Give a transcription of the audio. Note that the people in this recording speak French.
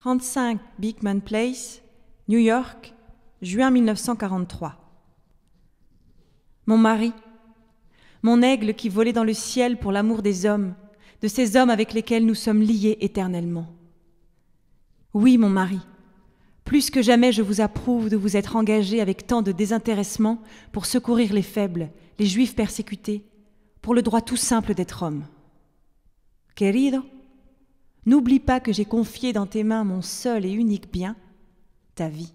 35 Beekman Place, New York, juin 1943. Mon mari, mon aigle qui volait dans le ciel pour l'amour des hommes, de ces hommes avec lesquels nous sommes liés éternellement. Oui, mon mari, plus que jamais je vous approuve de vous être engagé avec tant de désintéressement pour secourir les faibles, les juifs persécutés, pour le droit tout simple d'être homme. Querido, N'oublie pas que j'ai confié dans tes mains mon seul et unique bien, ta vie.